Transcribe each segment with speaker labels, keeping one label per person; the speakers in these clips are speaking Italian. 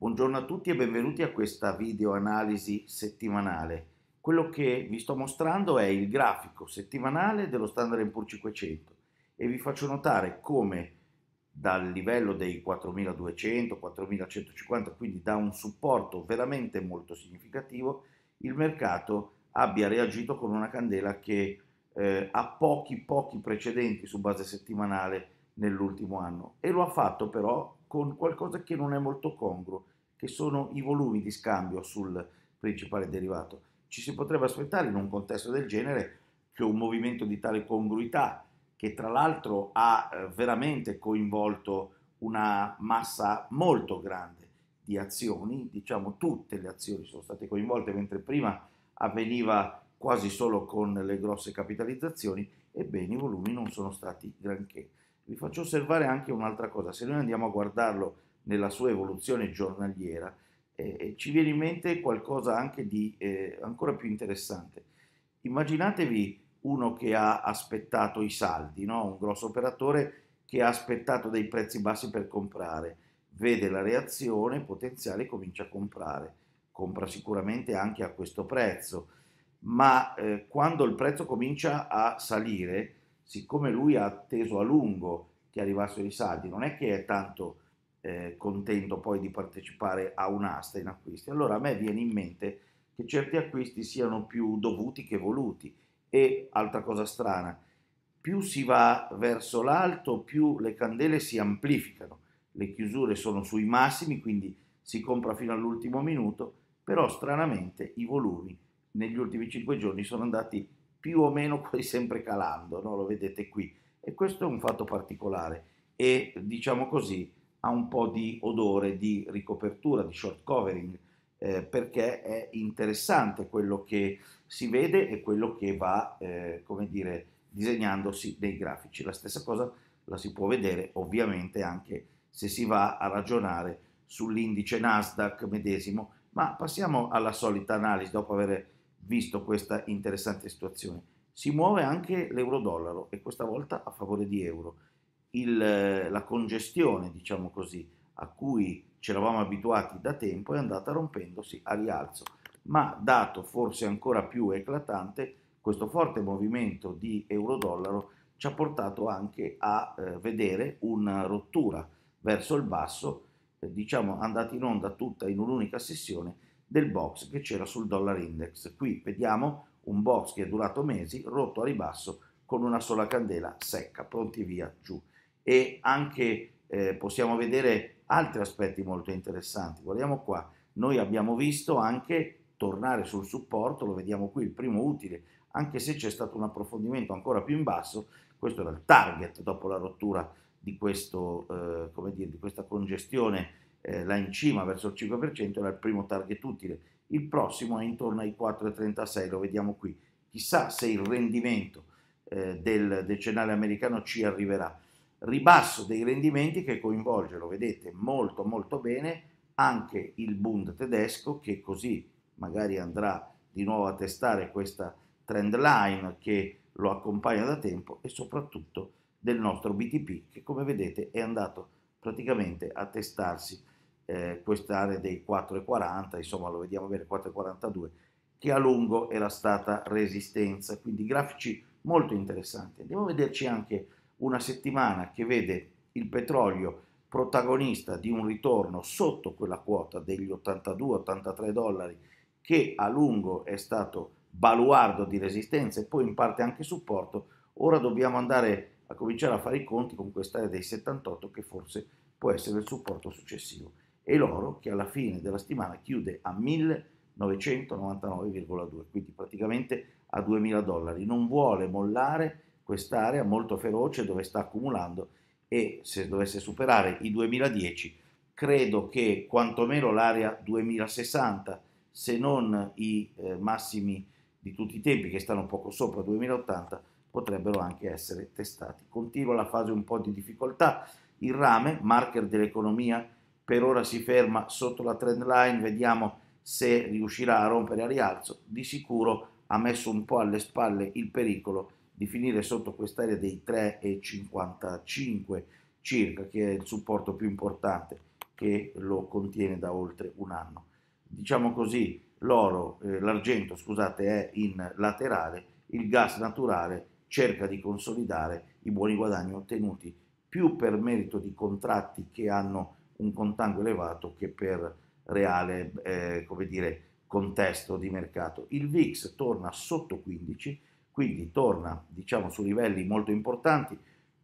Speaker 1: Buongiorno a tutti e benvenuti a questa video analisi settimanale. Quello che vi sto mostrando è il grafico settimanale dello Standard Poor's 500 e vi faccio notare come dal livello dei 4200, 4150, quindi da un supporto veramente molto significativo, il mercato abbia reagito con una candela che eh, ha pochi pochi precedenti su base settimanale nell'ultimo anno e lo ha fatto però con qualcosa che non è molto congruo, che sono i volumi di scambio sul principale derivato. Ci si potrebbe aspettare in un contesto del genere che un movimento di tale congruità, che tra l'altro ha eh, veramente coinvolto una massa molto grande di azioni, diciamo tutte le azioni sono state coinvolte, mentre prima avveniva quasi solo con le grosse capitalizzazioni, ebbene i volumi non sono stati granché vi faccio osservare anche un'altra cosa, se noi andiamo a guardarlo nella sua evoluzione giornaliera, eh, eh, ci viene in mente qualcosa anche di eh, ancora più interessante. Immaginatevi uno che ha aspettato i saldi, no? un grosso operatore che ha aspettato dei prezzi bassi per comprare, vede la reazione potenziale e comincia a comprare, compra sicuramente anche a questo prezzo, ma eh, quando il prezzo comincia a salire, siccome lui ha atteso a lungo che arrivassero i saldi, non è che è tanto eh, contento poi di partecipare a un'asta in acquisti, allora a me viene in mente che certi acquisti siano più dovuti che voluti e altra cosa strana, più si va verso l'alto, più le candele si amplificano, le chiusure sono sui massimi, quindi si compra fino all'ultimo minuto, però stranamente i volumi negli ultimi cinque giorni sono andati più o meno poi sempre calando, no? lo vedete qui. E questo è un fatto particolare e diciamo così ha un po' di odore di ricopertura, di short covering, eh, perché è interessante quello che si vede e quello che va, eh, come dire, disegnandosi nei grafici. La stessa cosa la si può vedere ovviamente anche se si va a ragionare sull'indice Nasdaq medesimo, ma passiamo alla solita analisi dopo aver visto questa interessante situazione. Si muove anche l'euro-dollaro e questa volta a favore di euro. Il, eh, la congestione, diciamo così, a cui ci eravamo abituati da tempo è andata rompendosi a rialzo, ma dato forse ancora più eclatante, questo forte movimento di euro-dollaro ci ha portato anche a eh, vedere una rottura verso il basso, eh, diciamo andata in onda tutta in un'unica sessione del box che c'era sul dollar index. Qui vediamo un box che è durato mesi, rotto a ribasso con una sola candela secca, pronti via giù. E anche eh, possiamo vedere altri aspetti molto interessanti. Guardiamo qua, noi abbiamo visto anche tornare sul supporto, lo vediamo qui, il primo utile, anche se c'è stato un approfondimento ancora più in basso, questo era il target dopo la rottura di, questo, eh, dire, di questa congestione eh, là in cima verso il 5% era il primo target utile, il prossimo è intorno ai 4,36, lo vediamo qui. Chissà se il rendimento eh, del decennale americano ci arriverà. Ribasso dei rendimenti che coinvolge, lo vedete molto molto bene, anche il Bund tedesco che così magari andrà di nuovo a testare questa trend line che lo accompagna da tempo e soprattutto del nostro BTP che come vedete è andato praticamente a testarsi eh, quest'area dei 4,40, insomma lo vediamo bene, 4,42, che a lungo era stata resistenza, quindi grafici molto interessanti. Andiamo a vederci anche una settimana che vede il petrolio protagonista di un ritorno sotto quella quota degli 82-83 dollari che a lungo è stato baluardo di resistenza e poi in parte anche supporto, ora dobbiamo andare a cominciare a fare i conti con quest'area dei 78 che forse può essere il supporto successivo e l'oro che alla fine della settimana chiude a 1999,2, quindi praticamente a 2000 dollari. Non vuole mollare quest'area molto feroce dove sta accumulando e se dovesse superare i 2010 credo che quantomeno l'area 2060 se non i eh, massimi di tutti i tempi che stanno poco sopra 2080 potrebbero anche essere testati. Continua la fase un po' di difficoltà, il rame, marker dell'economia per ora si ferma sotto la trend line, vediamo se riuscirà a rompere a rialzo, di sicuro ha messo un po' alle spalle il pericolo di finire sotto quest'area dei 3,55 circa, che è il supporto più importante che lo contiene da oltre un anno. Diciamo così, l'oro, eh, l'argento, scusate, è in laterale, il gas naturale cerca di consolidare i buoni guadagni ottenuti più per merito di contratti che hanno un contango elevato che per reale eh, come dire, contesto di mercato. Il VIX torna sotto 15, quindi torna diciamo, su livelli molto importanti,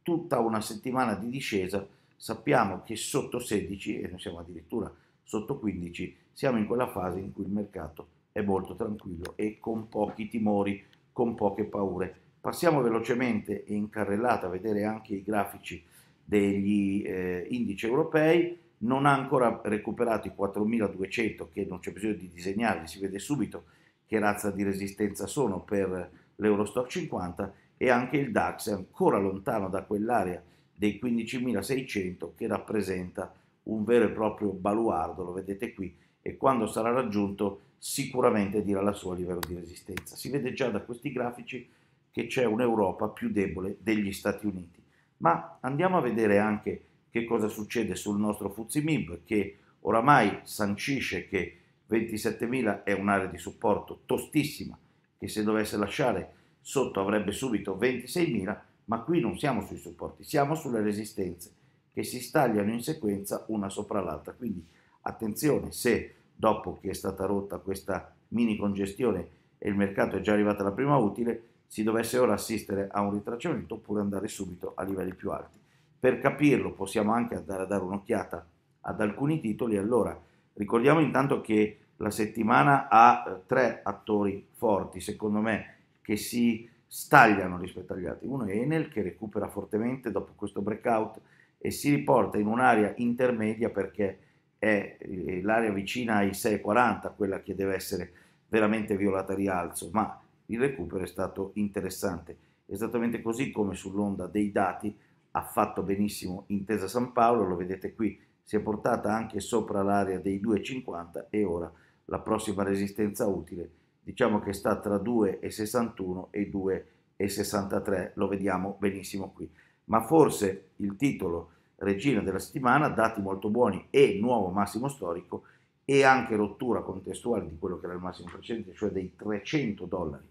Speaker 1: tutta una settimana di discesa, sappiamo che sotto 16 e noi siamo addirittura sotto 15, siamo in quella fase in cui il mercato è molto tranquillo e con pochi timori, con poche paure. Passiamo velocemente in carrellata a vedere anche i grafici degli eh, indici europei non ha ancora recuperato i 4200 che non c'è bisogno di disegnarli, si vede subito che razza di resistenza sono per l'Eurostock 50 e anche il DAX è ancora lontano da quell'area dei 15.600 che rappresenta un vero e proprio baluardo, lo vedete qui, e quando sarà raggiunto sicuramente dirà la sua a livello di resistenza. Si vede già da questi grafici che c'è un'Europa più debole degli Stati Uniti. Ma andiamo a vedere anche che cosa succede sul nostro Fuzimib che oramai sancisce che 27.000 è un'area di supporto tostissima che se dovesse lasciare sotto avrebbe subito 26.000, ma qui non siamo sui supporti, siamo sulle resistenze che si stagliano in sequenza una sopra l'altra. Quindi attenzione se dopo che è stata rotta questa mini congestione e il mercato è già arrivato alla prima utile, si dovesse ora assistere a un ritracciamento oppure andare subito a livelli più alti. Per capirlo possiamo anche andare a dare un'occhiata ad alcuni titoli. Allora, ricordiamo intanto che la settimana ha eh, tre attori forti, secondo me, che si stagliano rispetto agli altri. Uno è Enel che recupera fortemente dopo questo breakout e si riporta in un'area intermedia perché è eh, l'area vicina ai 6,40, quella che deve essere veramente violata a rialzo, ma il recupero è stato interessante, esattamente così come sull'onda dei dati ha fatto benissimo Intesa San Paolo, lo vedete qui, si è portata anche sopra l'area dei 2,50 e ora la prossima resistenza utile diciamo che sta tra 2,61 e 2,63, lo vediamo benissimo qui. Ma forse il titolo regina della settimana, dati molto buoni e nuovo massimo storico e anche rottura contestuale di quello che era il massimo precedente, cioè dei 300 dollari,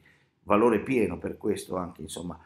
Speaker 1: valore pieno per questo anche insomma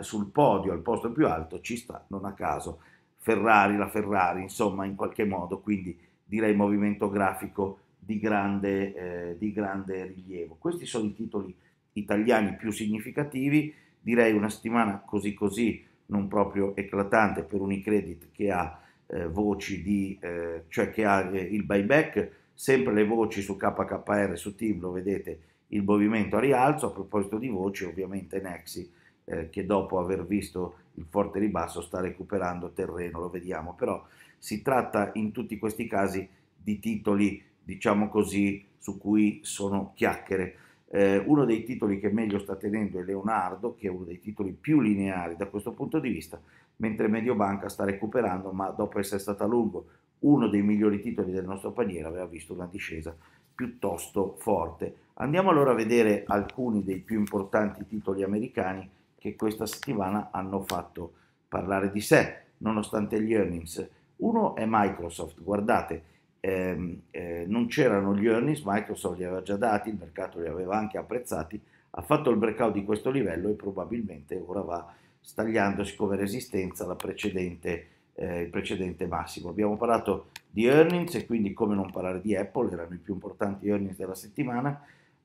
Speaker 1: sul podio, al posto più alto, ci sta, non a caso, Ferrari, la Ferrari, insomma, in qualche modo, quindi direi movimento grafico di grande, eh, di grande rilievo. Questi sono i titoli italiani più significativi, direi una settimana così così, non proprio eclatante per Unicredit che ha eh, voci di, eh, cioè che ha eh, il buyback, sempre le voci su KKR, su TIM, lo vedete, il movimento a rialzo, a proposito di voci ovviamente Nexi eh, che dopo aver visto il forte ribasso sta recuperando terreno, lo vediamo, però si tratta in tutti questi casi di titoli, diciamo così, su cui sono chiacchiere. Eh, uno dei titoli che meglio sta tenendo è Leonardo, che è uno dei titoli più lineari da questo punto di vista, mentre Mediobanca sta recuperando, ma dopo essere stata a lungo uno dei migliori titoli del nostro paniere, aveva visto una discesa piuttosto forte. Andiamo allora a vedere alcuni dei più importanti titoli americani che questa settimana hanno fatto parlare di sé, nonostante gli earnings. Uno è Microsoft, guardate, ehm, eh, non c'erano gli earnings, Microsoft li aveva già dati, il mercato li aveva anche apprezzati, ha fatto il breakout di questo livello e probabilmente ora va stagliandosi come resistenza la precedente, eh, il precedente massimo. Abbiamo parlato di earnings e quindi come non parlare di Apple, erano i più importanti earnings della settimana,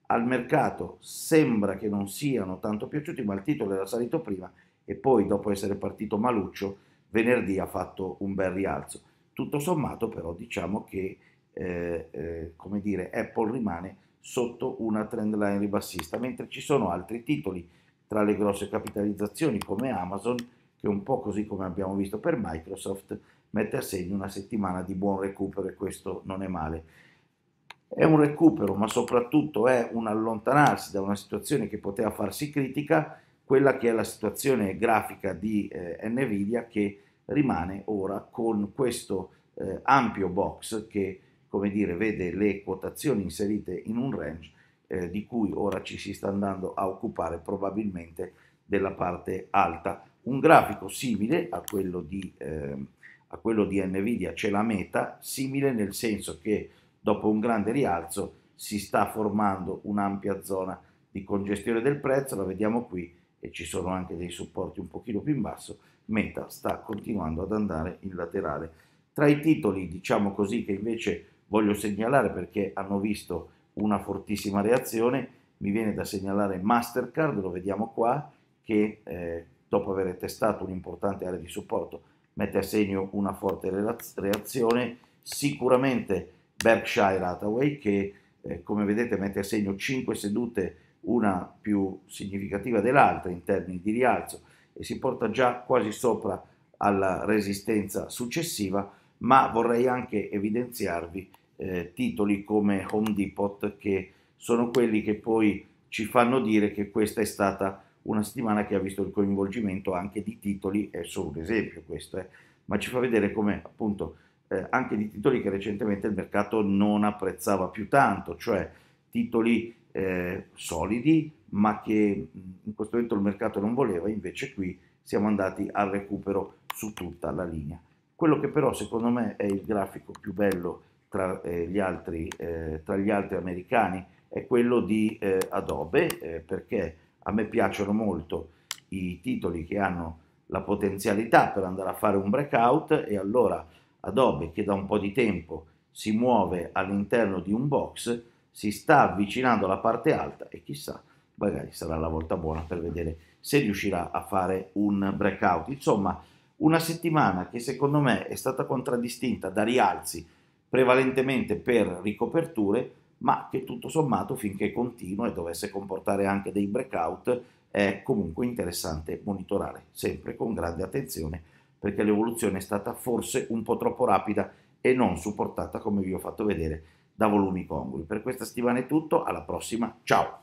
Speaker 1: al mercato sembra che non siano tanto piaciuti, ma il titolo era salito prima e poi dopo essere partito maluccio, venerdì ha fatto un bel rialzo. Tutto sommato però diciamo che eh, eh, come dire, Apple rimane sotto una trend line ribassista, mentre ci sono altri titoli tra le grosse capitalizzazioni come Amazon, che un po' così come abbiamo visto per Microsoft, mette a segno una settimana di buon recupero e questo non è male. È un recupero, ma soprattutto è un allontanarsi da una situazione che poteva farsi critica, quella che è la situazione grafica di eh, Nvidia che rimane ora con questo eh, ampio box che, come dire, vede le quotazioni inserite in un range eh, di cui ora ci si sta andando a occupare probabilmente della parte alta. Un grafico simile a quello di, eh, a quello di Nvidia c'è la meta, simile nel senso che dopo un grande rialzo si sta formando un'ampia zona di congestione del prezzo, la vediamo qui e ci sono anche dei supporti un pochino più in basso, Meta sta continuando ad andare in laterale. Tra i titoli, diciamo così, che invece voglio segnalare perché hanno visto una fortissima reazione, mi viene da segnalare Mastercard, lo vediamo qua, che eh, dopo aver testato un'importante area di supporto mette a segno una forte reazione, sicuramente Berkshire Hathaway che eh, come vedete mette a segno 5 sedute, una più significativa dell'altra in termini di rialzo e si porta già quasi sopra alla resistenza successiva, ma vorrei anche evidenziarvi eh, titoli come Home Depot che sono quelli che poi ci fanno dire che questa è stata una settimana che ha visto il coinvolgimento anche di titoli, è solo un esempio questo, eh, ma ci fa vedere come appunto eh, anche di titoli che recentemente il mercato non apprezzava più tanto, cioè titoli eh, solidi ma che in questo momento il mercato non voleva, invece qui siamo andati al recupero su tutta la linea. Quello che però secondo me è il grafico più bello tra, eh, gli, altri, eh, tra gli, altri, americani è quello di eh, Adobe, eh, perché a me piacciono molto i titoli che hanno la potenzialità per andare a fare un breakout e allora Adobe che da un po' di tempo si muove all'interno di un box, si sta avvicinando alla parte alta e chissà, magari sarà la volta buona per vedere se riuscirà a fare un breakout. Insomma, una settimana che secondo me è stata contraddistinta da rialzi prevalentemente per ricoperture, ma che tutto sommato finché continua e dovesse comportare anche dei breakout è comunque interessante monitorare sempre con grande attenzione perché l'evoluzione è stata forse un po' troppo rapida e non supportata, come vi ho fatto vedere, da volumi congrui. Per questa settimana è tutto, alla prossima, ciao!